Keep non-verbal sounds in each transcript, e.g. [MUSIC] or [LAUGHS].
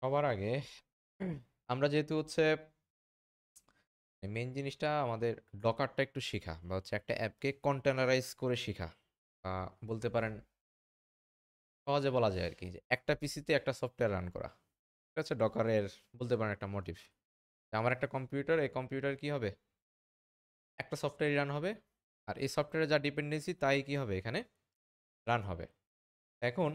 সবার আগে আমরা যেহেতু হচ্ছে মেন জিনিসটা আমাদের ডকারটা একটু শেখা বা হচ্ছে একটা অ্যাপকে কন্টেনারাইজ করে শেখা বা বলতে পারেন সহজে বলা যায় আর কি যে একটা পিসিতে একটা সফটওয়্যার রান করা ঠিক আছে ডকারের বলতে পারেন একটা মোটিভ আমার একটা কম্পিউটার এই কম্পিউটার কি হবে একটা সফটওয়্যারই রান হবে আর এই সফটওয়্যারে যা ডিপেন্ডেন্সি তাই কি হবে এখানে রান হবে এখন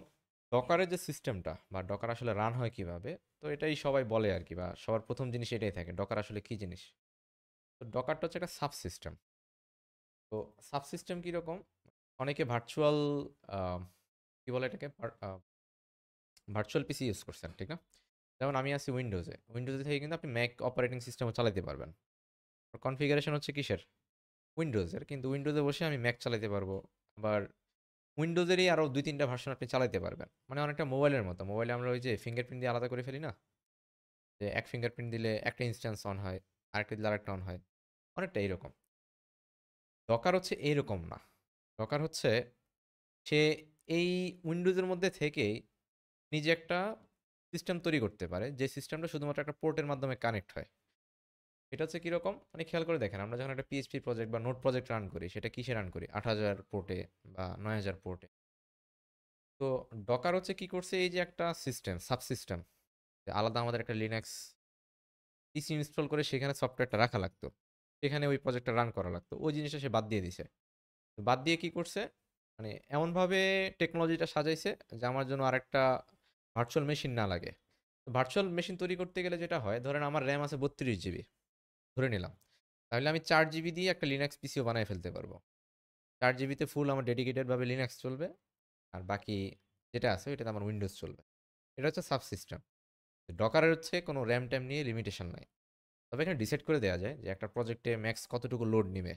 ডকারের যে সিস্টেমটা বা ডকার আসলে রান হয় কিভাবে তো এটাই সবাই বলে আর কি বা সবার প্রথম জিনিস এটাই থাকে ডকার আসলে কি জিনিস তো ডকারটা হচ্ছে একটা সাবসিস্টেম তো সাবসিস্টেম কীরকম অনেকে ভার্চুয়াল কী বলে এটাকে ভার্চুয়াল পিসি ইউজ করছেন ঠিক না যেমন আমি আছি উইন্ডোজে উইন্ডোজে থেকে কিন্তু আপনি ম্যাক অপারেটিং সিস্টেমও চালাতে পারবেন কনফিগারেশন হচ্ছে কিসের উইন্ডোজের কিন্তু উইন্ডোজে বসে আমি ম্যাক চালাতে পারবো আবার উইন্ডোজেরই আরও দুই তিনটা ভার্সন আপনি চালাতে পারবেন মানে অনেকটা মোবাইলের মতো মোবাইলে আমরা ওই যে ফিঙ্গারপ্রিন্ট দিয়ে আলাদা করে ফেলি না যে এক ফিঙ্গারপ্রিন্ট দিলে একটা ইনস্ট্যান্স অন হয় আরেকটা দিলে আরেকটা অন হয় অনেকটা এইরকম দরকার হচ্ছে এইরকম না দরকার হচ্ছে সে এই উইন্ডোজের মধ্যে থেকেই নিজে একটা সিস্টেম তৈরি করতে পারে যে সিস্টেমটা শুধুমাত্র একটা পোর্টের মাধ্যমে কানেক্ট হয় এটা হচ্ছে কীরকম মানে খেয়াল করে দেখেন আমরা যখন একটা পিএইচপি প্রজেক্ট বা নোট প্রজেক্ট রান করি সেটা কিসে রান করি আট হাজার পোর্টে বা নয় হাজার পোর্টে তো ডকার হচ্ছে কি করছে এই যে একটা সিস্টেম সাবসিস্টেম আলাদা আমাদের একটা লিনাক্স পিসি ইনস্টল করে সেখানে সফটওয়্যারটা রাখা লাগতো সেখানে ওই প্রজেক্টটা রান করা লাগতো ওই জিনিসটা সে বাদ দিয়ে দিছে বাদ দিয়ে কি করছে মানে এমনভাবে টেকনোলজিটা সাজাইছে যে আমার জন্য আরেকটা ভার্চুয়াল মেশিন না লাগে ভার্চুয়াল মেশিন তৈরি করতে গেলে যেটা হয় ধরেন আমার র্যাম আছে বত্রিশ জিবি ধরে নিলাম তাহলে আমি চার জিবি দিয়ে একটা লিনাক্স পিসিও বানায় ফেলতে পারবো চার জিবিতে ফুল আমার ডেডিকেটেডভাবে লিনাক্স চলবে আর বাকি যেটা আছে ওইটাতে আমার উইন্ডোজ চলবে এটা হচ্ছে সাব সিস্টেম ডকারের হচ্ছে কোনো র্যাম ট্যাম নিয়ে লিমিটেশন নাই তবে এখানে ডিসাইড করে দেওয়া যায় যে একটা প্রজেক্টে ম্যাক্স কতটুকু লোড নেবে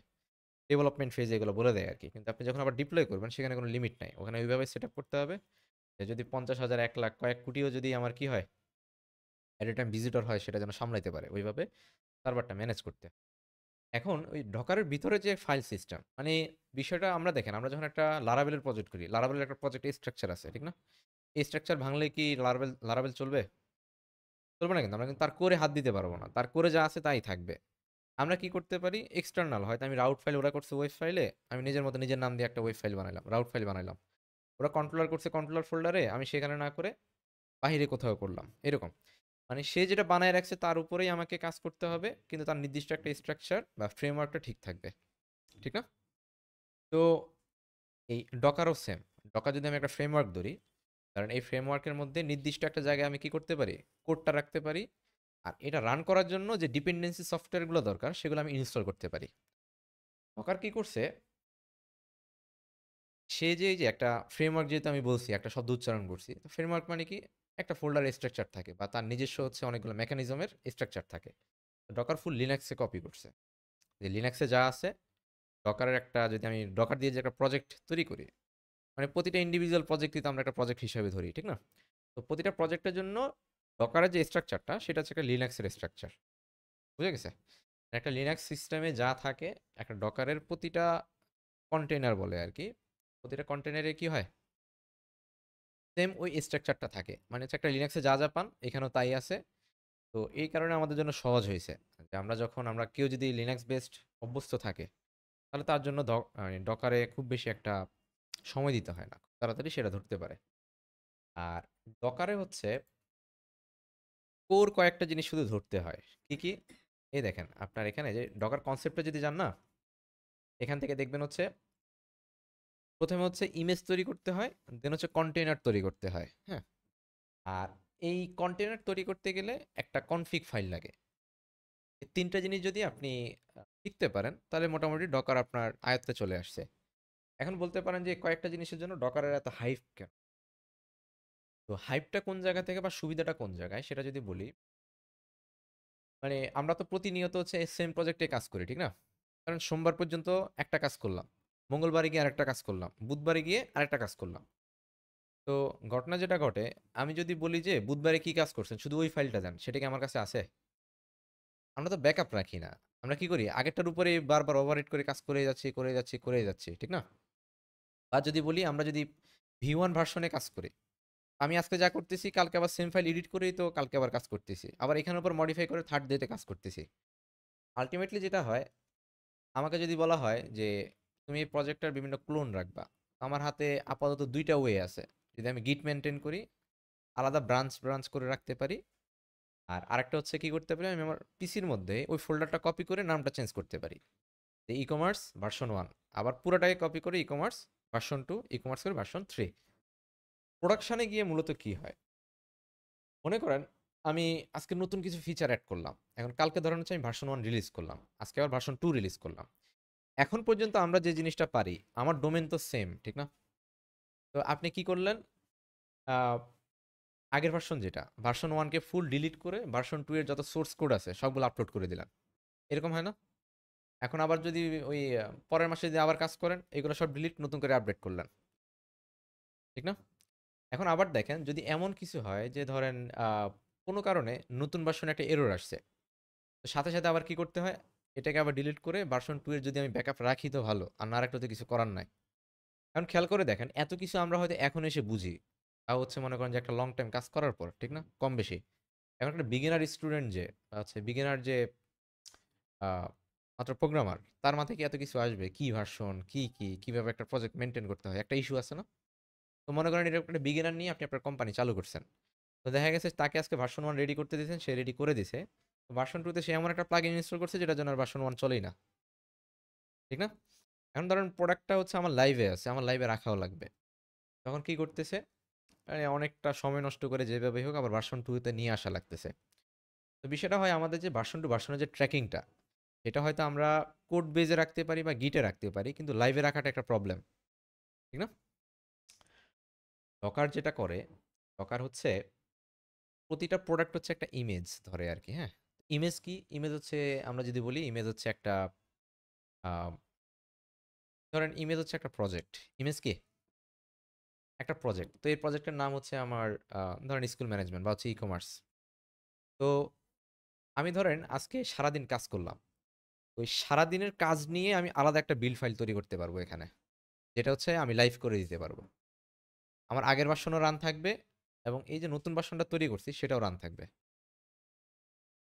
ডেভেলপমেন্ট ফেজে এগুলো বলে দেয় আর কি কিন্তু আপনি যখন আবার ডিপ্লয় করবেন সেখানে কোনো লিমিট নাই ওখানে ওইভাবে সেট আপ করতে হবে যে যদি পঞ্চাশ হাজার এক লাখ কয়েক কোটিও যদি আমার কি হয় অ্যাট এ টাইম ভিজিটর হয় সেটা যেন সামলাইতে পারে ওইভাবে সার্ভারটা ম্যানেজ করতে এখন ওই ডকারের ভিতরে যে ফাইল সিস্টেম মানে বিষয়টা আমরা দেখেন আমরা যখন একটা লারাবেলের প্রজেক্ট করি লারাবেলের একটা প্রজেক্টের স্ট্রাকচার আছে ঠিক না এই স্ট্রাকচার ভাঙলে কি লারাবেল লারাবেল চলবে চলবে না কিন্তু আমরা কিন্তু তার করে হাত দিতে পারবো না তার করে যা আছে তাই থাকবে আমরা কি করতে পারি এক্সটার্নাল হয়তো আমি রাউট ফাইল ওরা করছে ওয়েব ফাইলে আমি নিজের মতো নিজের নাম দিয়ে একটা ওয়েব ফাইল বানাইলাম রাউট ফাইল বানাইলাম ওরা কন্ট্রোলার করছে কন্ট্রোলার ফোল্ডারে আমি সেখানে না করে বাহিরে কোথাও করলাম এরকম মানে সে যেটা বানায় রাখছে তার উপরেই আমাকে কাজ করতে হবে কিন্তু তার নির্দিষ্ট একটা স্ট্রাকচার বা ফ্রেমওয়ার্কটা ঠিক থাকবে ঠিক না তো এই ডকারও সেম ডকা যদি আমি একটা ফ্রেমওয়ার্ক ধরি কারণ এই ফ্রেমওয়ার্কের মধ্যে নির্দিষ্ট একটা জায়গায় আমি কি করতে পারি কোডটা রাখতে পারি আর এটা রান করার জন্য যে ডিপেন্ডেন্সি সফটওয়্যারগুলো দরকার সেগুলো আমি ইনস্টল করতে পারি ডকার কি করছে সে যে যে একটা ফ্রেমওয়ার্ক যেহেতু আমি বলছি একটা শব্দ উচ্চারণ করছি তো ফ্রেমওয়ার্ক মানে কি একটা ফোল্ডার স্ট্রাকচার থাকে বা তার নিজস্ব হচ্ছে অনেকগুলো মেকানিজমের স্ট্রাকচার থাকে ডকার ফুল লিনাক্সে কপি করছে যে লিনাক্সে যা আছে ডকারের একটা যদি আমি ডকার দিয়ে যে একটা প্রজেক্ট তৈরি করি মানে প্রতিটা ইন্ডিভিজুয়াল প্রজেক্টই তো আমরা একটা প্রজেক্ট হিসেবে ধরি ঠিক না তো প্রতিটা প্রজেক্টের জন্য ডকারের যে স্ট্রাকচারটা সেটা হচ্ছে একটা লিনাক্সের স্ট্রাকচার বুঝে গেছে একটা লিনাক্স সিস্টেমে যা থাকে একটা ডকারের প্রতিটা কন্টেনার বলে আর কি প্রতিটা কন্টেনারে কি হয় সেম ওই স্ট্রাকচারটা থাকে মানে হচ্ছে একটা লিনাক্সে যা যা পান এখানেও তাই আছে তো এই কারণে আমাদের জন্য সহজ হয়েছে যে আমরা যখন আমরা কেউ যদি লিনাক্স বেসড অভ্যস্ত থাকে তাহলে তার জন্য ডকারে মানে খুব বেশি একটা সময় দিতে হয় না তাড়াতাড়ি সেটা ধরতে পারে আর ডকারে হচ্ছে কোর কয়েকটা জিনিস শুধু ধরতে হয় কি কি এই দেখেন আপনার এখানে যে ডকার কনসেপ্টটা যদি যান না এখান থেকে দেখবেন হচ্ছে প্রথমে হচ্ছে ইমেজ তৈরি করতে হয় দেন হচ্ছে কন্টেনার তৈরি করতে হয় হ্যাঁ আর এই কন্টেনার তৈরি করতে গেলে একটা কনফিক ফাইল লাগে তিনটা জিনিস যদি আপনি শিখতে পারেন তাহলে মোটামুটি ডকার আপনার আয়ত্তে চলে আসছে এখন বলতে পারেন যে কয়েকটা জিনিসের জন্য ডকারের এত হাইপ কেন তো হাইপটা কোন জায়গা থেকে বা সুবিধাটা কোন জায়গায় সেটা যদি বলি মানে আমরা তো প্রতিনিয়ত হচ্ছে সেম প্রজেক্টে কাজ করি ঠিক না কারণ সোমবার পর্যন্ত একটা কাজ করলাম মঙ্গলবারে গিয়ে আরেকটা কাজ করলাম বুধবারে গিয়ে আরেকটা কাজ করলাম তো ঘটনা যেটা ঘটে আমি যদি বলি যে বুধবারে কি কাজ করছেন শুধু ওই ফাইলটা যান সেটা কি আমার কাছে আছে আমরা তো ব্যাকআপ রাখি না আমরা কি করি আগেরটার উপরে বারবার ওভারহেড করে কাজ করে যাচ্ছি করে যাচ্ছি করে যাচ্ছি ঠিক না বা যদি বলি আমরা যদি ভি ওয়ান ভার্সনে কাজ করি আমি আজকে যা করতেছি কালকে আবার সেম ফাইল এডিট করেই তো কালকে আবার কাজ করতেছি আবার এখানের উপর মডিফাই করে থার্ড ডেতে কাজ করতেছি আলটিমেটলি যেটা হয় আমাকে যদি বলা হয় যে তুমি এই প্রজেক্টটার বিভিন্ন ক্লোন রাখবা আমার হাতে আপাতত দুইটা ওয়ে আছে যদি আমি গিট মেনটেন করি আলাদা ব্রাঞ্চ ব্রাঞ্চ করে রাখতে পারি আর আরেকটা হচ্ছে কি করতে পারি আমি আমার পিসির মধ্যে ওই ফোল্ডারটা কপি করে নামটা চেঞ্জ করতে পারি ই কমার্স ভার্সন ওয়ান আবার পুরোটাকে কপি করে e commerce version two e commerce করে ভার্সন থ্রি প্রোডাকশানে গিয়ে মূলত কি হয় মনে করেন আমি আজকে নতুন কিছু ফিচার অ্যাড করলাম এখন কালকে ধরেন হচ্ছে আমি ভার্সন ওয়ান রিলিজ করলাম আজকে আবার ভার্সন টু রিলিজ করলাম এখন পর্যন্ত আমরা যে জিনিসটা পারি আমার ডোমেন তো সেম ঠিক না তো আপনি কি করলেন আগের ভার্সন যেটা ভার্সন ওয়ানকে ফুল ডিলিট করে ভার্সন টু এর যত সোর্স কোড আছে সবগুলো আপলোড করে দিলেন এরকম হয় না এখন আবার যদি ওই পরের মাসে যদি আবার কাজ করেন এগুলো সব ডিলিট নতুন করে আপডেট করলেন ঠিক না এখন আবার দেখেন যদি এমন কিছু হয় যে ধরেন কোনো কারণে নতুন ভার্সনে একটা এরর আসছে তো সাথে সাথে আবার কি করতে হয় এটাকে আবার ডিলিট করে ভার্সন টু এর যদি আমি ব্যাকআপ রাখি তো ভালো আর না রাখলে তো কিছু করার নাই কারণ খেয়াল করে দেখেন এত কিছু আমরা হয়তো এখন এসে বুঝি তা হচ্ছে মনে করেন যে একটা লং টাইম কাজ করার পর ঠিক না কম বেশি এখন একটা বিগিনার স্টুডেন্ট যে আছে বিগিনার যে মাত্র প্রোগ্রামার তার মাথায় কি এত কিছু আসবে কি ভার্সন কি কি কিভাবে একটা প্রজেক্ট মেনটেন করতে হয় একটা ইস্যু আছে না তো মনে করেন এটা একটা বিগিনার নিয়ে আপনি আপনার কোম্পানি চালু করছেন তো দেখা গেছে তাকে আজকে ভার্সন ওয়ান রেডি করতে দিয়েছেন সে রেডি করে দিছে ভার্সন টুতে সে এমন একটা প্লাগ ইনস্টল করছে যেটা জন্য ভার্সন ওয়ান চলেই না ঠিক না এখন ধরেন প্রোডাক্টটা হচ্ছে আমার লাইভে আছে আমার লাইভে রাখাও লাগবে তখন কি করতেছে অনেকটা সময় নষ্ট করে যেভাবেই হোক আবার ভার্সন টুতে নিয়ে আসা লাগতেছে তো বিষয়টা হয় আমাদের যে ভার্সন টু ভার্সনের যে ট্র্যাকিংটা সেটা হয়তো আমরা কোড বেজে রাখতে পারি বা গিটে রাখতে পারি কিন্তু লাইভে রাখাটা একটা প্রবলেম ঠিক না ডকার যেটা করে ডকার হচ্ছে প্রতিটা প্রোডাক্ট হচ্ছে একটা ইমেজ ধরে আর কি হ্যাঁ ইমেজ কি ইমেজ হচ্ছে আমরা যদি বলি ইমেজ হচ্ছে একটা ধরেন ইমেজ হচ্ছে একটা প্রজেক্ট ইমেজ কি একটা প্রজেক্ট তো এই প্রজেক্টের নাম হচ্ছে আমার ধরেন স্কুল ম্যানেজমেন্ট বা হচ্ছে ই কমার্স তো আমি ধরেন আজকে সারাদিন কাজ করলাম ওই সারাদিনের কাজ নিয়ে আমি আলাদা একটা বিল ফাইল তৈরি করতে পারবো এখানে যেটা হচ্ছে আমি লাইভ করে দিতে পারবো আমার আগের বাসনও রান থাকবে এবং এই যে নতুন বাসনটা তৈরি করছি সেটাও রান থাকবে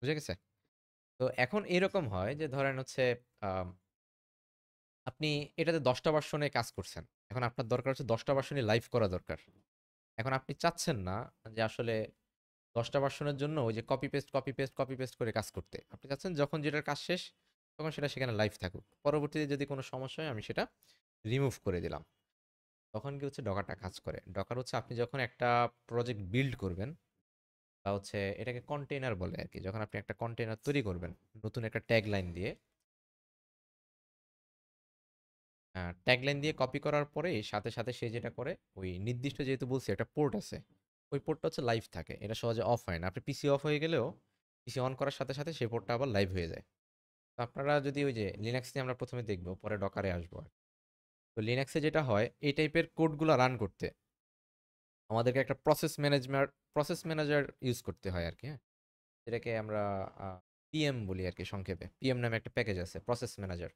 বুঝে গেছে তো এখন এরকম হয় যে ধরেন হচ্ছে আপনি এটাতে দশটা ভার্সনে কাজ করছেন এখন আপনার দরকার হচ্ছে দশটা ভার্সনে লাইভ করা দরকার এখন আপনি চাচ্ছেন না যে আসলে দশটা ভার্সনের জন্য ওই যে copy paste copy paste copy paste করে কাজ করতে আপনি চাচ্ছেন যখন যেটার কাজ শেষ তখন সেটা সেখানে লাইভ থাকুক পরবর্তীতে যদি কোনো সমস্যা হয় আমি সেটা রিমুভ করে দিলাম তখন কি হচ্ছে ডকাটা কাজ করে ডকার হচ্ছে আপনি যখন একটা প্রজেক্ট বিল্ড করবেন বা হচ্ছে এটাকে কন্টেনার বলে আর কি যখন আপনি একটা কন্টেনার তৈরি করবেন নতুন একটা ট্যাগ লাইন দিয়ে ট্যাগ লাইন দিয়ে কপি করার পরে সাথে সাথে সে যেটা করে ওই নির্দিষ্ট যেহেতু বলছি একটা পোর্ট আছে ওই পোর্টটা হচ্ছে লাইভ থাকে এটা সহজে অফ হয় না আপনি পিসি অফ হয়ে গেলেও পিসি অন করার সাথে সাথে সেই পোর্টটা আবার লাইভ হয়ে যায় তো আপনারা যদি ওই যে লিনাক্স নিয়ে আমরা প্রথমে দেখবো পরে ডকারে আসবো আর তো লিনাক্সে যেটা হয় এই টাইপের কোডগুলো রান করতে আমাদেরকে একটা process management process manager use করতে হয় আর কি হ্যাঁ যেটাকে আমরা পিএম বলি আর কি সংক্ষেপে পিএম নামে একটা প্যাকেজ আছে প্রসেস ম্যানেজার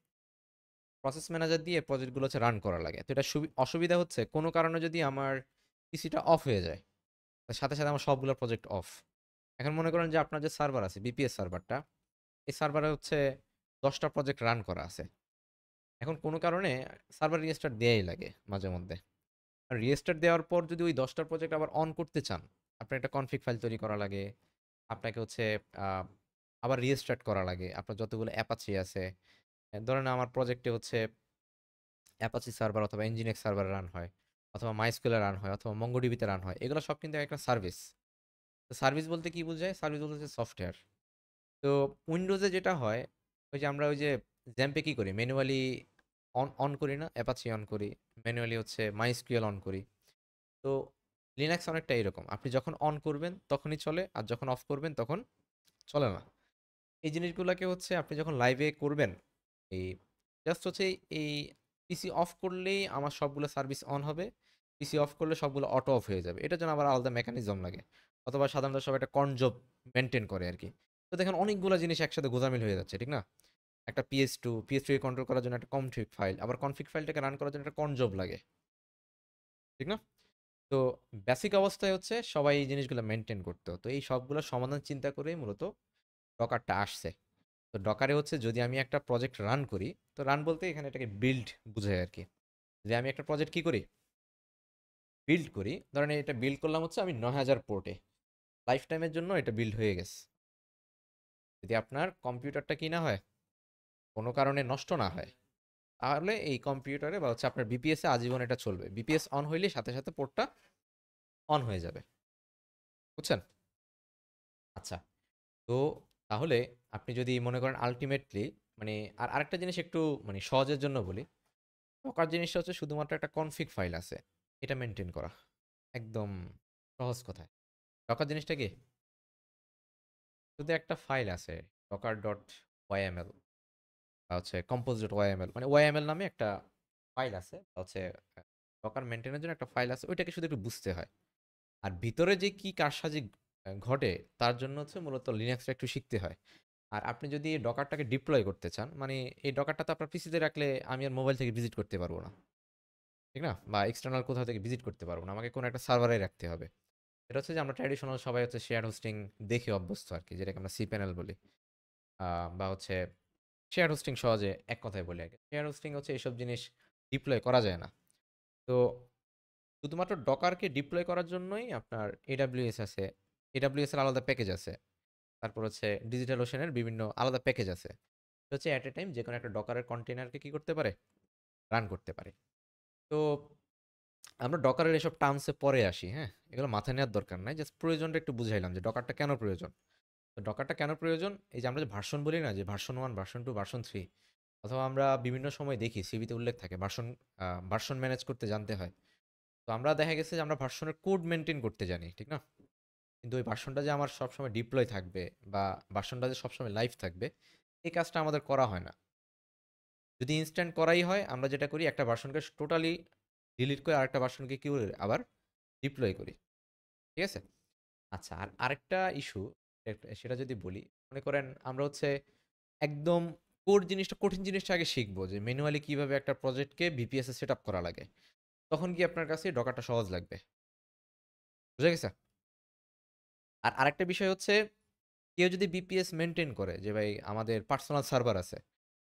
প্রসেস ম্যানেজার দিয়ে প্রজেক্টগুলো হচ্ছে রান করা লাগে তো এটা অসুবিধা হচ্ছে কোনো কারণে যদি আমার পিসিটা অফ হয়ে যায় সাথে সাথে আমার সবগুলো প্রজেক্ট অফ এখন মনে করেন যে আপনার যে সার্ভার আছে বিপিএস সার্ভারটা এই সার্ভারে হচ্ছে দশটা প্রজেক্ট রান করা আছে এখন কোনো কারণে সার্ভার রিস্টার্ট দেয়াই লাগে মাঝে মধ্যে আর রিস্টার্ট দেওয়ার পর যদি ওই দশটার প্রজেক্ট আবার অন করতে চান আপনার একটা কনফিক ফাইল তৈরি করা লাগে আপনাকে হচ্ছে আবার রিস্টার্ট করা লাগে আপনার যতগুলো অ্যাপাচি আছে ধরেন আমার প্রজেক্টে হচ্ছে অ্যাপাচি সার্ভার অথবা ইঞ্জিনিয়ার সার্ভার রান হয় অথবা মাইস্কুলে রান হয় অথবা মঙ্গোডিবিতে রান হয় এগুলো সব কিন্তু একটা সার্ভিস তো সার্ভিস বলতে কি বোঝায় সার্ভিস বলতে হচ্ছে সফটওয়্যার তো উইন্ডোজে যেটা হয় ওই যে আমরা ওই যে জ্যাম্পে কী করি ম্যানুয়ালি অন অন করি না অ্যাপাচি অন করি ম্যানুয়ালি হচ্ছে মাইস্কিউএল অন করি তো লিনাক্স অনেকটা এরকম আপনি যখন অন করবেন তখনই চলে আর যখন অফ করবেন তখন চলে না এই জিনিসগুলোকে হচ্ছে আপনি যখন লাইভে করবেন এই জাস্ট হচ্ছে এই পিসি অফ করলেই আমার সবগুলো সার্ভিস অন হবে পিসি অফ করলে সবগুলো অটো অফ হয়ে যাবে এটার জন্য আবার আলাদা মেকানিজম লাগে অথবা সাধারণত সবাই একটা কনজব মেনটেন করে আর কি তো দেখেন অনেকগুলো জিনিস একসাথে গোজামিল হয়ে যাচ্ছে ঠিক না একটা পিএস টু পিএস টুকে কন্ট্রোল করার জন্য একটা কনফিক ফাইল আবার কনফিক ফাইলটাকে রান করার জন্য একটা কনজব লাগে ঠিক না তো বেসিক অবস্থায় হচ্ছে সবাই এই জিনিসগুলো মেনটেন করতো তো এই সবগুলো সমাধান চিন্তা করেই মূলত ডকারটা আসছে তো ডকারে হচ্ছে যদি আমি একটা প্রজেক্ট রান করি তো রান বলতে এখানে এটাকে বিল্ড বুঝায় আর কি যে আমি একটা প্রজেক্ট কি করি বিল্ড করি ধরেন এটা বিল্ড করলাম হচ্ছে আমি নয় হাজার পোর্টে লাইফ টাইমের জন্য এটা বিল্ড হয়ে গেছে যদি আপনার কম্পিউটারটা কিনা হয় কোনো কারণে নষ্ট না হয় তাহলে এই কম্পিউটারে বা হচ্ছে আপনার বিপিএসে আজীবন এটা চলবে বিপিএস অন হইলে সাথে সাথে পোর্টটা অন হয়ে যাবে বুঝছেন আচ্ছা তো তাহলে আপনি যদি মনে করেন আলটিমেটলি মানে আর আরেকটা জিনিস একটু মানে সহজের জন্য বলি প্রকার জিনিসটা হচ্ছে শুধুমাত্র একটা কনফিক ফাইল আছে এটা মেনটেন করা একদম সহজ কথায় ডকার জিনিসটা কি শুধু একটা ফাইল আছে Docker dot Y M L হচ্ছে কম্পোজিট ওয়াইএমএল মানে ওয়াইএমএল নামে একটা ফাইল আছে হচ্ছে ডকার মেনটেনের জন্য একটা ফাইল আছে ওইটাকে শুধু একটু বুঝতে হয় আর ভিতরে যে কি কারসাজি ঘটে তার জন্য হচ্ছে মূলত লিনাক্সটা একটু শিখতে হয় আর আপনি যদি এই ডকারটাকে ডিপ্লয় করতে চান মানে এই ডকারটা তো আপনার পিসিতে রাখলে আমি আর মোবাইল থেকে ভিজিট করতে পারবো না ঠিক না বা এক্সটার্নাল কোথাও থেকে ভিজিট করতে পারবো না আমাকে কোনো একটা সার্ভারে রাখতে হবে এটা হচ্ছে যে আমরা ট্র্যাডিশনাল সবাই হচ্ছে শেয়ার হোস্টিং দেখে অভ্যস্ত আর কি যেটাকে আমরা সি প্যানেল বলি বা হচ্ছে শেয়ার হোস্টিং সহজে এক কথায় বলে আগে শেয়ার হোস্টিং হচ্ছে এসব জিনিস ডিপ্লয় করা যায় না তো শুধুমাত্র ডকারকে ডিপ্লয় করার জন্যই আপনার এডাব্লিউএস আছে এডাব্লিউএস এর আলাদা প্যাকেজ আছে তারপর হচ্ছে ডিজিটাল ওশনের বিভিন্ন আলাদা প্যাকেজ আছে হচ্ছে অ্যাট এ টাইম যে কোনো একটা ডকারের কন্টেনারকে কী করতে পারে রান করতে পারে তো আমরা ডকারের এসব টার্মসে পরে আসি হ্যাঁ এগুলো মাথায় নেওয়ার দরকার নাই জাস্ট প্রয়োজনটা একটু বুঝাইলাম যে ডকারটা কেন প্রয়োজন তো ডকারটা কেন প্রয়োজন এই যে আমরা যে ভার্সন বলি না যে version one version two version three অথবা আমরা বিভিন্ন সময় দেখি সিবিতে উল্লেখ থাকে ভার্সন ভার্সন ম্যানেজ করতে জানতে হয় তো আমরা দেখা গেছে যে আমরা ভার্সনের কোড মেনটেন করতে জানি ঠিক না কিন্তু ওই ভার্সনটা যে আমার সবসময় ডিপ্লয় থাকবে বা ভার্সনটা যে সবসময় লাইফ থাকবে এই কাজটা আমাদের করা হয় না যদি ইনস্ট্যান্ট করাই হয় আমরা যেটা করি একটা ভার্সনকে টোটালি ডিলিট করে আরেকটা ভার্সনকে কিউ আবার ডিপ্লয় করি ঠিক আছে আচ্ছা আর আরেকটা ইস্যু সেটা যদি বলি মনে করেন আমরা হচ্ছে একদম কোর জিনিসটা কঠিন জিনিসটা আগে শিখবো যে ম্যানুয়ালি কিভাবে একটা প্রজেক্টকে ভিপিএসে সেট আপ করা লাগে তখন কি আপনার কাছে ডকাটা সহজ লাগবে বুঝে গেছে আর আরেকটা বিষয় হচ্ছে কেউ যদি বিপিএস মেনটেন করে যে ভাই আমাদের পার্সোনাল সার্ভার আছে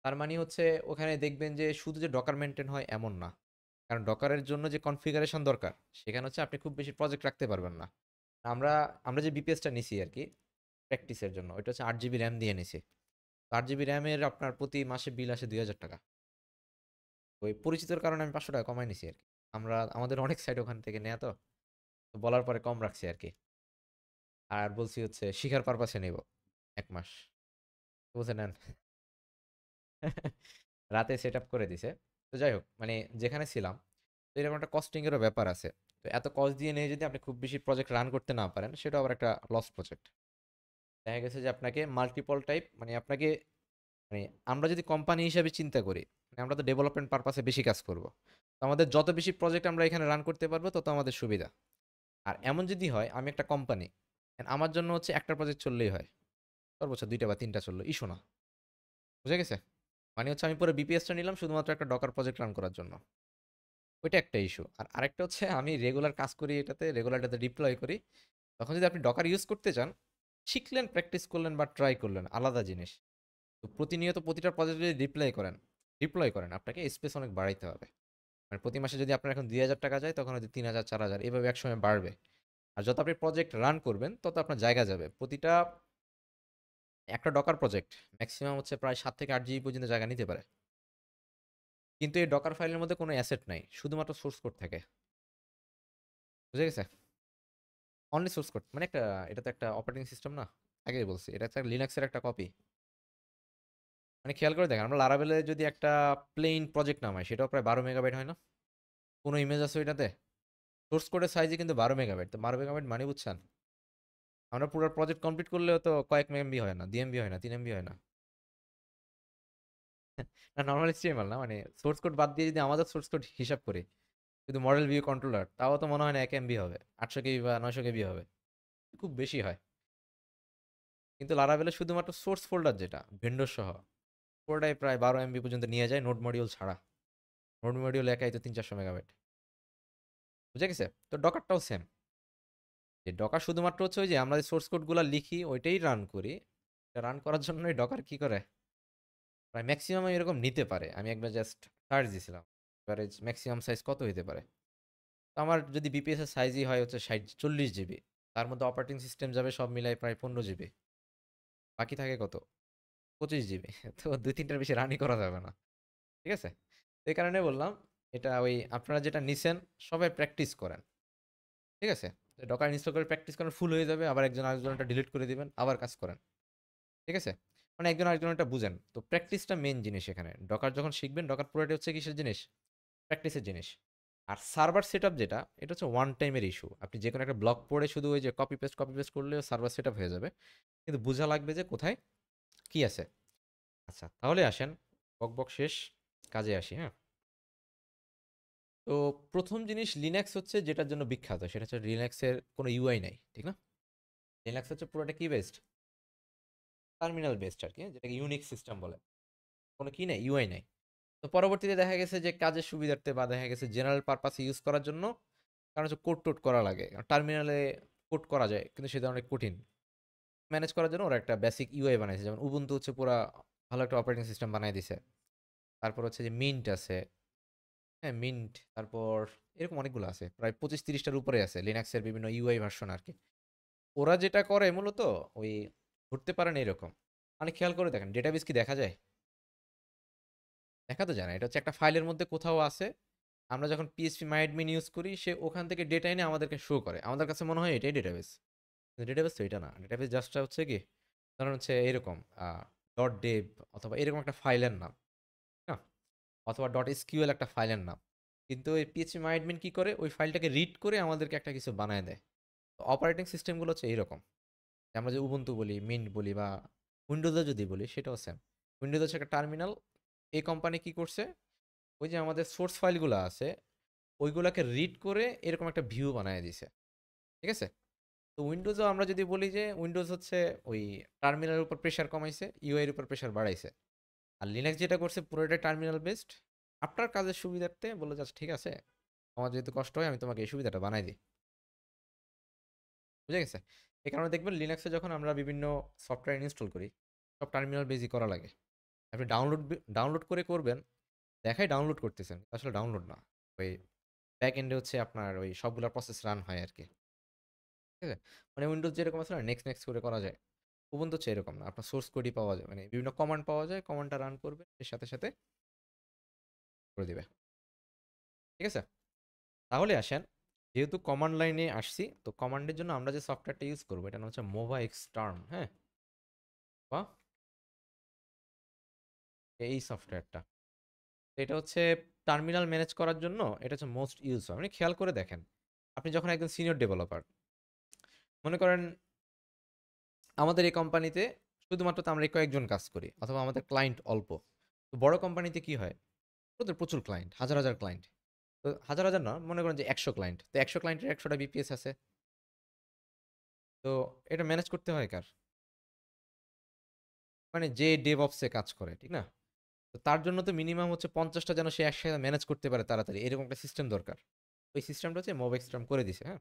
তার মানে হচ্ছে ওখানে দেখবেন যে শুধু যে ডকার মেনটেন হয় এমন না কারণ ডকারের জন্য যে কনফিগারেশন দরকার সেখানে হচ্ছে আপনি খুব বেশি প্রজেক্ট রাখতে পারবেন না আমরা আমরা যে বিপিএসটা নিছি আর কি প্র্যাকটিসের জন্য ওইটা হচ্ছে আট জিবি র্যাম দিয়ে নিছি আট জিবি র্যামের আপনার প্রতি মাসে বিল আসে দুই হাজার টাকা ওই পরিচিতর কারণে আমি পাঁচশো টাকা কমাই নিছি আর কি আমরা আমাদের অনেক সাইট ওখান থেকে নেয়া তো বলার পরে কম রাখছি আর কি আর বলছি হচ্ছে শিখার পারপাসে নেব এক মাস বুঝে নেন রাতে সেট আপ করে দিছে তো যাই হোক মানে যেখানে ছিলাম তো এরকম একটা কস্টিংয়েরও ব্যাপার আছে তো এত কস্ট দিয়ে নিয়ে যদি আপনি খুব বেশি প্রজেক্ট রান করতে না পারেন সেটা আবার একটা লস প্রজেক্ট দেখা গেছে যে আপনাকে মাল্টিপল টাইপ মানে আপনাকে মানে আমরা যদি কোম্পানি হিসাবে চিন্তা করি মানে আমরা তো ডেভেলপমেন্ট পারপাসে বেশি কাজ করব তো আমাদের যত বেশি প্রজেক্ট আমরা এখানে রান করতে পারবো তত আমাদের সুবিধা আর এমন যদি হয় আমি একটা কোম্পানি আমার জন্য হচ্ছে একটা প্রজেক্ট চললেই হয় সর্বোচ্চ দুইটা বা তিনটা চললো ইস্যু না বুঝে গেছে মানে হচ্ছে আমি পুরো বিপিএসটা নিলাম শুধুমাত্র একটা ডকার প্রজেক্ট রান করার জন্য ওইটা একটা ইস্যু আর আরেকটা হচ্ছে আমি রেগুলার কাজ করি এটাতে রেগুলার এটাতে ডিপ্লয় করি তখন যদি আপনি ডকার ইউজ করতে চান শিখলেন প্র্যাকটিস করলেন বা ট্রাই করলেন আলাদা জিনিস তো প্রতিনিয়ত প্রতিটা প্রজেক্ট যদি রিপ্লাই করেন রিপ্লাই করেন আপনাকে স্পেস অনেক বাড়াইতে হবে মানে প্রতি মাসে যদি আপনার এখন দুই হাজার টাকা যায় তখন হয়তো তিন হাজার চার হাজার এভাবে একসময় বাড়বে আর যত আপনি প্রজেক্ট রান করবেন তত আপনার জায়গা যাবে প্রতিটা একটা ডকার প্রজেক্ট ম্যাক্সিমাম হচ্ছে প্রায় সাত থেকে আট জিবি পর্যন্ত জায়গা নিতে পারে কিন্তু এই ডকার ফাইলের মধ্যে কোনো অ্যাসেট নাই শুধুমাত্র সোর্স কোড থাকে বুঝে গেছে অনলি সোর্স কোড মানে একটা এটা তো একটা অপারেটিং সিস্টেম না আগেই বলছি এটা একটা লিনাক্সের একটা কপি মানে খেয়াল করে দেখেন আমরা লারাবেলে যদি একটা প্লেন প্রজেক্ট নামায় সেটাও প্রায় বারো মেগাবাইট হয় না কোনো ইমেজ আছে ওইটাতে সোর্স কোডের সাইজে কিন্তু বারো মেগাবাইট তো বারো মেগাবাইট মানে বুঝছেন আমরা পুরো প্রজেক্ট কমপ্লিট করলেও তো কয়েক এমবি হয় না দুই বি হয় না তিন এমবি হয় না [LAUGHS] না নর্মাল স্টিএমএল না মানে সোর্স কোড বাদ দিয়ে যদি আমাদের সোর্স কোড হিসাব করি কিন্তু মডেল ভিউ কন্ট্রোলার তাও তো মনে হয় না এক এমবি হবে আটশো কেবি বা নয়শো কেবি হবে খুব বেশি হয় কিন্তু লারাভেলে শুধুমাত্র সোর্স ফোল্ডার যেটা ভেন্ডোর সহ ফোল্ডাই প্রায় বারো এমবি পর্যন্ত নিয়ে যায় নোট মডিউল ছাড়া নোট মডিউল একাই তো তিন চারশো মেগাবাইট বুঝে গেছে তো ডকারটাও সেম যে ডকার শুধুমাত্র হচ্ছে ওই যে আমরা যে সোর্স কোডগুলো লিখি ওইটাই রান করি রান করার জন্যই ডকার কি করে প্রায় ম্যাক্সিমাম এরকম নিতে পারে আমি একবার জাস্ট সার্চ দিয়েছিলাম অ্যাভারেজ ম্যাক্সিমাম সাইজ কত হতে পারে তো আমার যদি বিপিএসের সাইজই হয় হচ্ছে ষাট চল্লিশ জিবি তার মধ্যে অপারেটিং সিস্টেম যাবে সব মিলায় প্রায় পনেরো জিবি বাকি থাকে কত পঁচিশ জিবি [LAUGHS] তো দুই তিনটার বেশি রানি করা যাবে না ঠিক আছে এই কারণে বললাম এটা ওই আপনারা যেটা নিছেন সবাই প্র্যাকটিস করেন ঠিক আছে ডকার ইনস্টল করে প্র্যাকটিস করেন ফুল হয়ে যাবে আবার একজন আরেকজনটা ডিলিট করে দিবেন আবার কাজ করেন ঠিক আছে মানে একজন আরেকজন একটা বুঝেন তো প্র্যাকটিসটা মেন জিনিস এখানে ডকার যখন শিখবেন ডকার পুরোটা হচ্ছে কিসের জিনিস প্র্যাকটিসের জিনিস আর সার্ভার সেট যেটা এটা হচ্ছে ওয়ান টাইমের ইস্যু আপনি যে কোনো একটা ব্লক পড়ে শুধু ওই যে কপি পেস্ট কপি পেস্ট করলেও সার্ভার সেট হয়ে যাবে কিন্তু বোঝা লাগবে যে কোথায় কি আছে আচ্ছা তাহলে আসেন বক বক শেষ কাজে আসি হ্যাঁ তো প্রথম জিনিস লিনাক্স হচ্ছে যেটার জন্য বিখ্যাত সেটা হচ্ছে লিনাক্সের কোনো ইউআই নাই ঠিক না লিনাক্স হচ্ছে পুরোটা কি বেস্ট টার্মিনাল বেসড আর কি হ্যাঁ? যেটাকে ইউনিক সিস্টেম বলে কোনো কি নাই ইউআই নাই তো পরবর্তীতে দেখা গেছে যে কাজের সুবিধার্থে বা দেখা গেছে জেনারেল পারপাসে ইউজ করার জন্য কারণ হচ্ছে কোড টোট করা লাগে টার্মিনালে কোড করা যায় কিন্তু সেটা অনেক কঠিন ম্যানেজ করার জন্য ওরা একটা বেসিক ইউআই বানাইছে যেমন উবুন্তু হচ্ছে পুরা ভালো একটা অপারেটিং সিস্টেম বানিয়ে দিছে তারপর হচ্ছে যে মিন্ট আছে হ্যাঁ মিন্ট তারপর এরকম অনেকগুলো আছে প্রায় পঁচিশ তিরিশটার উপরে আছে লিনাক্সের বিভিন্ন ইউআই ভার্সন আর কি ওরা যেটা করে মূলত ওই ঘুরতে পারেন এরকম মানে খেয়াল করে দেখেন ডেটাবেস কি দেখা যায় দেখাতে তো যায় না এটা হচ্ছে একটা ফাইলের মধ্যে কোথাও আছে আমরা যখন পিএসপি মাইডমিন ইউজ করি সে ওখান থেকে ডেটা এনে আমাদেরকে শো করে আমাদের কাছে মনে হয় এটাই ডেটাবেস ডেটাবেস তো এটা না ডেটাবেস জাস্টটা হচ্ছে কি ধরুন হচ্ছে এরকম ডট ডেভ অথবা এরকম একটা ফাইলের নাম হ্যাঁ অথবা ডট এসকিউএল একটা ফাইলের নাম কিন্তু ওই পিএসপি মাইডমিন কী করে ওই ফাইলটাকে রিড করে আমাদেরকে একটা কিছু বানায় দেয় তো অপারেটিং সিস্টেমগুলো হচ্ছে এইরকম আমরা যে উবন্তু বলি মিন্ট বলি বা উইন্ডোজে যদি বলি সেটাও সেম উইন্ডোজ হচ্ছে একটা টার্মিনাল এই কোম্পানি কি করছে ওই যে আমাদের সোর্স ফাইলগুলো আছে ওইগুলোকে রিড করে এরকম একটা ভিউ বানিয়ে দিছে ঠিক আছে তো উইন্ডোজও আমরা যদি বলি যে উইন্ডোজ হচ্ছে ওই টার্মিনালের উপর প্রেশার কমাইছে ইউআইয়ের উপর প্রেশার বাড়াইছে আর লিনাক্স যেটা করছে পুরোটাই টার্মিনাল বেসড আপনার কাজের সুবিধার্থে বললো যাচ্ছে ঠিক আছে আমার যেহেতু কষ্ট হয় আমি তোমাকে এই সুবিধাটা বানাই দিই বুঝে গেছে এ কারণে দেখবেন লিনাক্সে যখন আমরা বিভিন্ন সফটওয়্যার ইনস্টল করি সব টার্মিনাল বেজি করা লাগে আপনি ডাউনলোড ডাউনলোড করে করবেন দেখায় ডাউনলোড করতেছেন আসলে ডাউনলোড না ওই ব্যাক এন্ডে হচ্ছে আপনার ওই সবগুলো প্রসেস রান হয় আর কি ঠিক আছে মানে উইন্ডোজ যেরকম আছে না নেক্সট নেক্সট করে করা যায় উবুন্টু হচ্ছে এরকম না আপনার সোর্স কোডই পাওয়া যায় মানে বিভিন্ন কমান্ড পাওয়া যায় কমান্ডটা রান করবে এর সাথে সাথে করে দেবে ঠিক আছে তাহলে আসেন যেহেতু কমান্ড লাইনে আসছি তো কমান্ডের জন্য আমরা যে সফটওয়্যারটা ইউজ করবো এটা হচ্ছে মোবাইক্স টার্ম হ্যাঁ বা এই সফটওয়্যারটা এটা হচ্ছে টার্মিনাল ম্যানেজ করার জন্য এটা হচ্ছে মোস্ট ইউজ আপনি খেয়াল করে দেখেন আপনি যখন একজন সিনিয়র ডেভেলপার মনে করেন আমাদের এই কোম্পানিতে শুধুমাত্র তো আমরা কয়েকজন কাজ করি অথবা আমাদের ক্লায়েন্ট অল্প তো বড় কোম্পানিতে কি হয় ওদের প্রচুর ক্লায়েন্ট হাজার হাজার ক্লায়েন্ট তো হাজার হাজার না মনে করেন যে একশো ক্লায়েন্ট তো একশো ক্লায়েন্টের একশোটা বিপিএস আছে তো এটা ম্যানেজ করতে হয় কার মানে যে ডেভ অফসে কাজ করে ঠিক না তার জন্য তো মিনিমাম হচ্ছে পঞ্চাশটা যেন সে একসাথে ম্যানেজ করতে পারে তাড়াতাড়ি এরকম একটা সিস্টেম দরকার ওই সিস্টেমটা হচ্ছে মোব এক্সট্রাম করে দিছে হ্যাঁ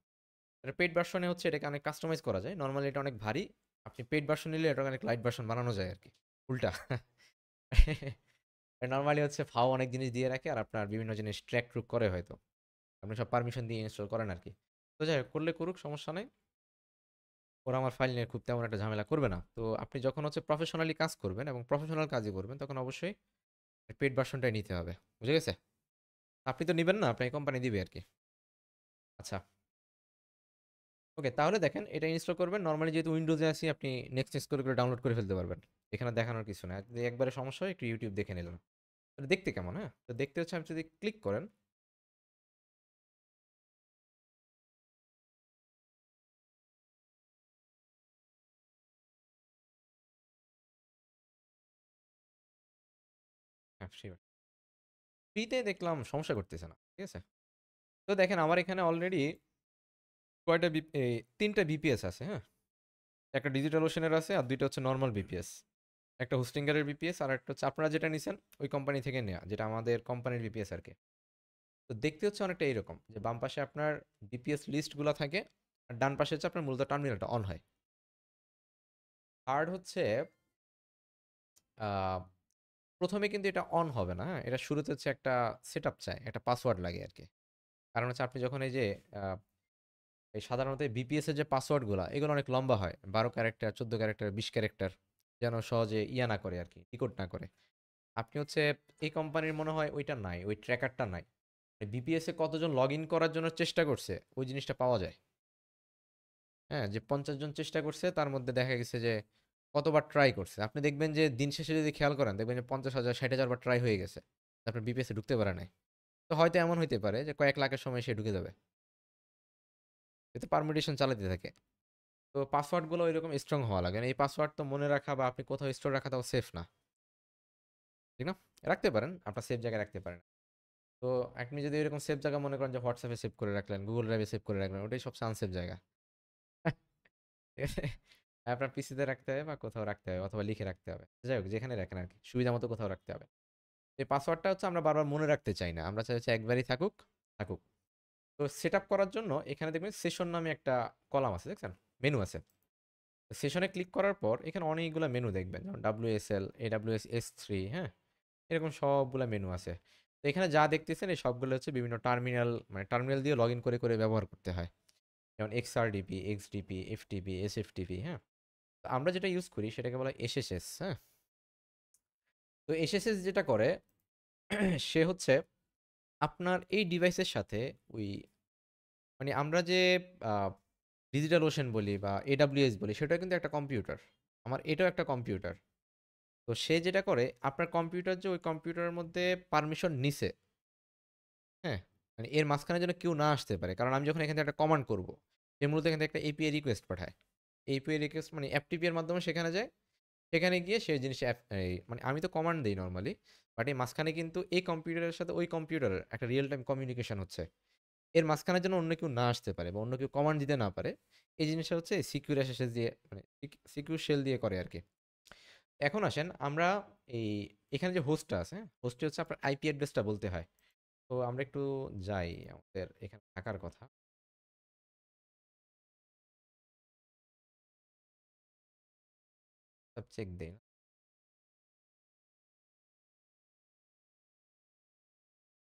এটা পেড ভার্সনে হচ্ছে এটাকে অনেক কাস্টমাইজ করা যায় নর্মালি এটা অনেক ভারী আপনি পেড ভার্সন নিলে এটা অনেক লাইট ভার্সন বানানো যায় আর কি উল্টা নর্মালি [LAUGHS] হচ্ছে ফাও অনেক জিনিস দিয়ে রাখে আর আপনার বিভিন্ন জিনিস ট্র্যাক ট্রুক করে হয়তো আপনি সব পারমিশন দিয়ে ইনস্টল করেন আর কি তো যাই করলে করুক সমস্যা নেই ওরা আমার ফাইল নিয়ে খুব তেমন একটা ঝামেলা করবে না তো আপনি যখন হচ্ছে প্রফেশনালি কাজ করবেন এবং প্রফেশনাল কাজই করবেন তখন অবশ্যই পেড ভার্সনটাই নিতে হবে বুঝে গেছে আপনি তো নেবেন না আপনাকে কোম্পানি দিবে আর কি আচ্ছা ওকে তাহলে দেখেন এটা ইনস্টল করবেন নর্মালি যেহেতু উইন্ডোজে আসি আপনি নেক্সট চেঞ্জ করে করে ডাউনলোড করে ফেলতে পারবেন এখানে দেখানোর কিছু না একবারে সমস্যা হয় একটু ইউটিউব দেখে নিলাম দেখতে কেমন হ্যাঁ তো দেখতে হচ্ছে আপনি যদি ক্লিক করেন হ্যাঁ ফ্রিতে দেখলাম সমস্যা করতেছে না ঠিক আছে তো দেখেন আমার এখানে অলরেডি কয়টা তিনটা বিপিএস আছে হ্যাঁ একটা ডিজিটাল ওশনের আছে আর দুইটা হচ্ছে নর্মাল বিপিএস একটা হোস্টিংগারের বিপিএস আর একটা হচ্ছে আপনারা যেটা নিছেন ওই কোম্পানি থেকে নেওয়া যেটা আমাদের কোম্পানির বিপিএস আর কি তো দেখতে হচ্ছে অনেকটা এইরকম যে বাম পাশে আপনার বিপিএস লিস্টগুলো থাকে আর ডান পাশে হচ্ছে আপনার মূলত টার্মিনালটা অন হয় থার্ড হচ্ছে প্রথমে কিন্তু এটা অন হবে না হ্যাঁ? এটা শুরুতে হচ্ছে একটা সেট আপ চায় একটা পাসওয়ার্ড লাগে আর কি কারণ হচ্ছে আপনি যখন এই যে এই সাধারণত বিপিএস এর যে পাসওয়ার্ডগুলো এগুলো অনেক লম্বা হয় বারো ক্যারেক্টার চোদ্দ ক্যারেক্টার বিশ ক্যারেক্টার যেন সহজে ইয়া না করে আর কি টিকট না করে আপনি হচ্ছে এই কোম্পানির মনে হয় ওইটা নাই ওই ট্র্যাকারটা নাই বিপিএসে মানে কতজন লগ ইন করার জন্য চেষ্টা করছে ওই জিনিসটা পাওয়া যায় হ্যাঁ যে পঞ্চাশ জন চেষ্টা করছে তার মধ্যে দেখা গেছে যে কতবার ট্রাই করছে আপনি দেখবেন যে দিন শেষে যদি খেয়াল করেন দেখবেন যে পঞ্চাশ হাজার ষাট হাজার বার ট্রাই হয়ে গেছে আপনার বিপিএসে ঢুকতে পারে নাই তো হয়তো এমন হইতে পারে যে কয়েক লাখের সময় সে ঢুকে যাবে এতে পারমিটেশন চালাতে থাকে তো পাসওয়ার্ডগুলো রকম স্ট্রং হওয়া লাগে এই পাসওয়ার্ড তো মনে রাখা বা আপনি কোথাও স্টোর রাখা তাও সেফ না ঠিক না রাখতে পারেন আপনার সেফ জায়গায় রাখতে পারেন তো আপনি যদি এরকম সেফ জায়গা মনে করেন যে হোয়াটসঅ্যাপে সেভ করে রাখলেন গুগল ড্রাইভে সেভ করে রাখলেন ওটাই সব আনসেফ জায়গা আপনার পিসিতে রাখতে হবে বা কোথাও রাখতে হবে অথবা লিখে রাখতে হবে যাই হোক যেখানে রাখেন আর কি সুবিধা মতো কোথাও রাখতে হবে এই পাসওয়ার্ডটা হচ্ছে আমরা বারবার মনে রাখতে চাই না আমরা চাই হচ্ছে একবারই থাকুক থাকুক তো সেট করার জন্য এখানে দেখবেন সেশন নামে একটা কলাম আছে দেখছেন মেনু আছে সেশনে ক্লিক করার পর এখানে অনেকগুলো মেনু দেখবেন যেমন W S L A W S S three হ্যাঁ এরকম সবগুলো মেনু আছে তো এখানে যা দেখতেছেন এই সবগুলো হচ্ছে বিভিন্ন টার্মিনাল মানে টার্মিনাল দিয়ে লগ ইন করে করে ব্যবহার করতে হয় যেমন এক্সআরডিপি এক্সডিপি এফটিপি এসএফটিপি হ্যাঁ আমরা যেটা ইউজ করি সেটাকে বলা এসএসএস হ্যাঁ তো এসএসএস যেটা করে [CLEARS THROAT] সে হচ্ছে আপনার এই ডিভাইসের সাথে ওই মানে আমরা যে ডিজিটাল ওশন বলি বা এডাব্লিউএস বলি সেটা কিন্তু একটা কম্পিউটার আমার এটাও একটা কম্পিউটার তো সে যেটা করে আপনার কম্পিউটার যে ওই কম্পিউটারের মধ্যে পারমিশন নিছে হ্যাঁ মানে এর মাঝখানে যেন কেউ না আসতে পারে কারণ আমি যখন এখান থেকে একটা কমান্ড করব সে মূলত এখান থেকে একটা এপিআই রিকোয়েস্ট পাঠায় এপিআই রিকোয়েস্ট মানে এর মাধ্যমে সেখানে যায় সেখানে গিয়ে সেই জিনিস মানে আমি তো কমান্ড দিই নর্মালি বাট এই মাঝখানে কিন্তু এই কম্পিউটারের সাথে ওই কম্পিউটারের একটা রিয়েল টাইম কমিউনিকেশন হচ্ছে এর মাঝখানের জন্য অন্য কেউ না আসতে পারে বা অন্য কেউ কমান্ড দিতে না পারে এই জিনিসটা হচ্ছে সিকিউর শেষ দিয়ে মানে সিকিউর সেল দিয়ে করে আর কি এখন আসেন আমরা এই এখানে যে হোস্টটা আছে হোস্টে হচ্ছে আপনার আইপি অ্যাড্রেসটা বলতে হয় তো আমরা একটু যাই আমাদের এখানে থাকার কথা subject then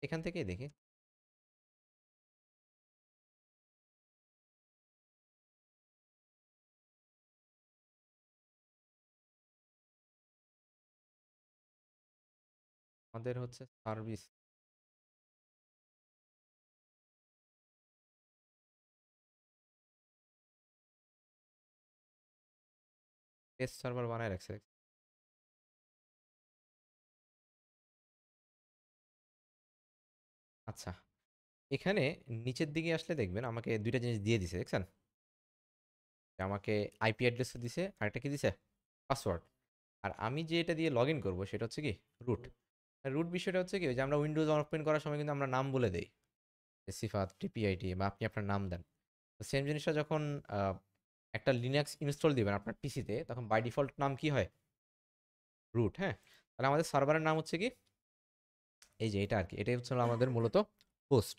এখান থেকেই দেখি আমাদের হচ্ছে সার্ভিস টেস্ট সার্ভার বানায় রাখছে আচ্ছা এখানে নিচের দিকে আসলে দেখবেন আমাকে দুইটা জিনিস দিয়ে দিছে দেখছেন আমাকে আইপি অ্যাড্রেসও দিছে আর একটা কি দিছে পাসওয়ার্ড আর আমি যে এটা দিয়ে লগ ইন করবো সেটা হচ্ছে কি রুট রুট বিষয়টা হচ্ছে কি যে আমরা উইন্ডোজ ওপেন করার সময় কিন্তু আমরা নাম বলে দিই সিফাত টিপিআইটি বা আপনি আপনার নাম দেন সেম জিনিসটা যখন একটা লিনাক্স ইনস্টল দিবেন আপনার পিসিতে তখন বাই ডিফল্ট নাম কি হয় রুট হ্যাঁ তাহলে আমাদের সার্ভারের নাম হচ্ছে কি এই যে এটা আর কি এটাই হচ্ছে আমাদের মূলত পোস্ট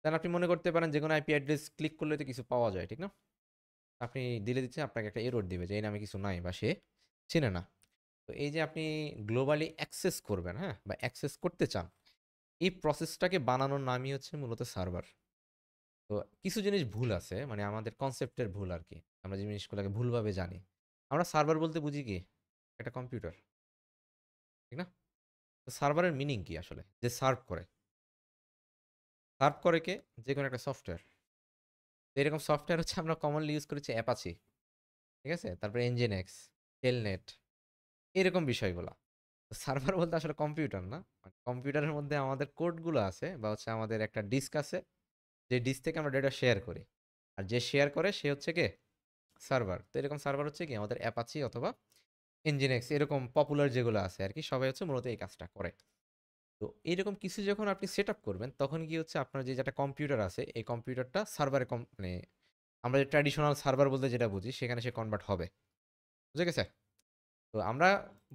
তাহলে আপনি মনে করতে পারেন যে কোনো আইপি অ্যাড্রেস ক্লিক করলে তো কিছু পাওয়া যায় ঠিক না আপনি দিলে দিচ্ছে আপনাকে একটা এরোড দিবে যে এই নামে কিছু নাই বা সে চেনে না তো এই যে আপনি গ্লোবালি অ্যাক্সেস করবেন হ্যাঁ বা অ্যাক্সেস করতে চান এই প্রসেসটাকে বানানোর নামই হচ্ছে মূলত সার্ভার তো কিছু জিনিস ভুল আছে মানে আমাদের কনসেপ্টের ভুল আর কি আমরা যে জিনিসগুলোকে ভুলভাবে জানি আমরা সার্ভার বলতে বুঝি কি একটা কম্পিউটার ঠিক না তো সার্ভারের মিনিং কি আসলে যে সার্ভ করে সার্ভ করে কে যে কোনো একটা সফটওয়্যার এরকম সফটওয়্যার হচ্ছে আমরা কমনলি ইউজ করেছি অ্যাপাচি ঠিক আছে তারপরে এনজিন এক্স টেলনেট এরকম বিষয়গুলো সার্ভার বলতে আসলে কম্পিউটার না কম্পিউটারের মধ্যে আমাদের কোডগুলো আছে বা হচ্ছে আমাদের একটা ডিস্ক আছে যে ডিস থেকে আমরা ডেটা শেয়ার করি আর যে শেয়ার করে সে হচ্ছে কে সার্ভার তো এরকম সার্ভার হচ্ছে কি আমাদের অ্যাপাচি অথবা ইঞ্জিনেক্স এরকম পপুলার যেগুলো আছে আর কি সবাই হচ্ছে মূলত এই কাজটা করে তো এইরকম কিছু যখন আপনি সেট করবেন তখন কি হচ্ছে আপনার যে যেটা কম্পিউটার আছে এই কম্পিউটারটা সার্ভারে কম মানে আমরা যে ট্র্যাডিশনাল সার্ভার বলতে যেটা বুঝি সেখানে সে কনভার্ট হবে বুঝে গেছে তো আমরা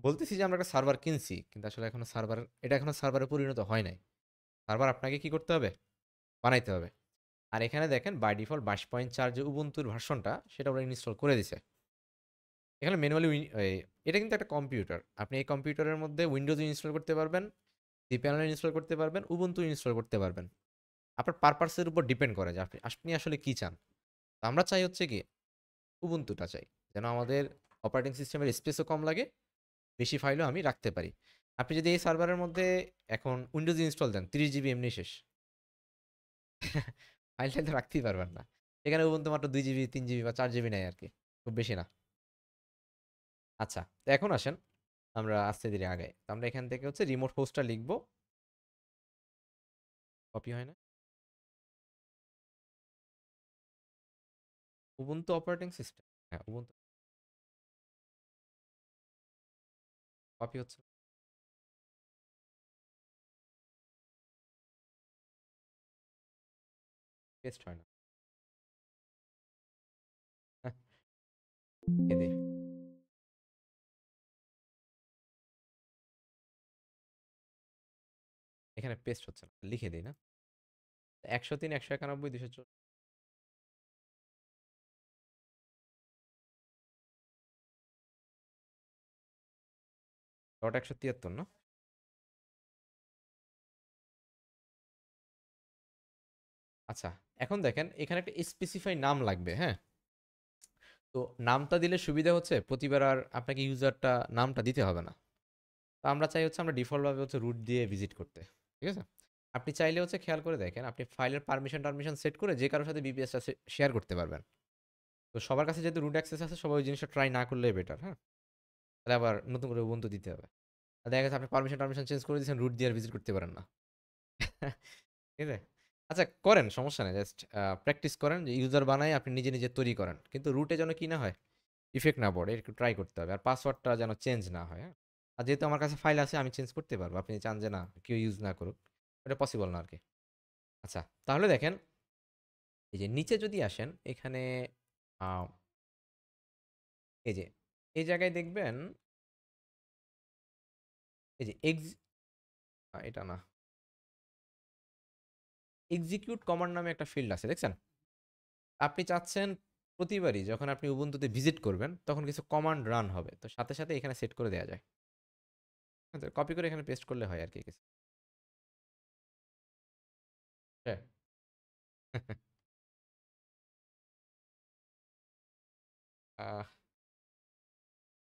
বলতেছি যে আমরা একটা সার্ভার কিনছি কিন্তু আসলে এখনও সার্ভার এটা এখনও সার্ভারে পরিণত হয় নাই সার্ভার আপনাকে কি করতে হবে বানাইতে হবে আর এখানে দেখেন বাই ডিফল্ট বাইশ পয়েন্ট চার যে উবন্তুর ভার্সনটা সেটা ওরা ইনস্টল করে দিছে এখানে ম্যানুয়ালি এটা কিন্তু একটা কম্পিউটার আপনি এই কম্পিউটারের মধ্যে উইন্ডোজ ইনস্টল করতে পারবেন সি প্যানেল ইনস্টল করতে পারবেন উবন্তু ইনস্টল করতে পারবেন আপনার পারপাসের উপর ডিপেন্ড করে যে আপনি আপনি আসলে কী চান তো আমরা চাই হচ্ছে কি উবন্তুটা চাই যেন আমাদের অপারেটিং সিস্টেমের স্পেসও কম লাগে বেশি ফাইলও আমি রাখতে পারি আপনি যদি এই সার্ভারের মধ্যে এখন উইন্ডোজ ইনস্টল দেন তিরিশ জিবি এমনি শেষ ফাইল টাইল তো রাখতেই পারবেন না এখানে উবুন্তু মাত্র দুই জিবি তিন জিবি বা চার জিবি নেয় আর কি খুব বেশি না আচ্ছা তো এখন আসেন আমরা আস্তে ধীরে আগে তো আমরা এখান থেকে হচ্ছে রিমোট হোস্টটা লিখবো কপি হয় না উবুন্তু অপারেটিং সিস্টেম হ্যাঁ উবুন্তু কপি হচ্ছে টেস্ট হয় না হ্যাঁ, এখানে পেস্ট হচ্ছে না লিখে দিই না একশো তিন একশো একানব্বই দুশো চল্লিশ একশো তিয়াত্তর না আচ্ছা এখন দেখেন এখানে একটা স্পেসিফাই নাম লাগবে হ্যাঁ তো নামটা দিলে সুবিধা হচ্ছে প্রতিবার আর আপনাকে ইউজারটা নামটা দিতে হবে না তো আমরা চাই হচ্ছে আমরা ডিফল্টভাবে হচ্ছে রুট দিয়ে ভিজিট করতে ঠিক আছে আপনি চাইলে হচ্ছে খেয়াল করে দেখেন আপনি ফাইলের পারমিশন টারমিশন সেট করে যে কারোর সাথে বিপিএসটা শেয়ার করতে পারবেন তো সবার কাছে যেহেতু রুট অ্যাক্সেস আছে সবাই ওই জিনিসটা ট্রাই না করলেই বেটার হ্যাঁ তাহলে আবার নতুন করে বন্ধু দিতে হবে দেখা গেছে আপনি পারমিশন টারমিশন চেঞ্জ করে দিয়েছেন রুট দিয়ে আর ভিজিট করতে পারেন না [LAUGHS] ঠিক আছে আচ্ছা করেন সমস্যা নেই জাস্ট প্র্যাকটিস করেন যে ইউজার বানায় আপনি নিজে নিজে তৈরি করেন কিন্তু রুটে যেন কি না হয় ইফেক্ট না পড়ে একটু ট্রাই করতে হবে আর পাসওয়ার্ডটা যেন চেঞ্জ না হয় হ্যাঁ? আর যেহেতু আমার কাছে ফাইল আছে আমি চেঞ্জ করতে পারবো আপনি চান যে না কেউ ইউজ না করুক এটা পসিবল না আর কি আচ্ছা তাহলে দেখেন এই যে নিচে যদি আসেন এখানে এই যে এই জায়গায় দেখবেন এই যে এক্স এটা না এক্সিকিউট কমান্ড নামে একটা ফিল্ড আছে দেখছেন আপনি চাচ্ছেন প্রতিবারই যখন আপনি উবন্ধুতে ভিজিট করবেন তখন কিছু কমান্ড রান হবে তো সাথে সাথে এখানে সেট করে দেওয়া যায় কপি আচ্ছা, করে এখানে পেস্ট করলে হয় আর কি কিছু হ্যাঁ [LAUGHS]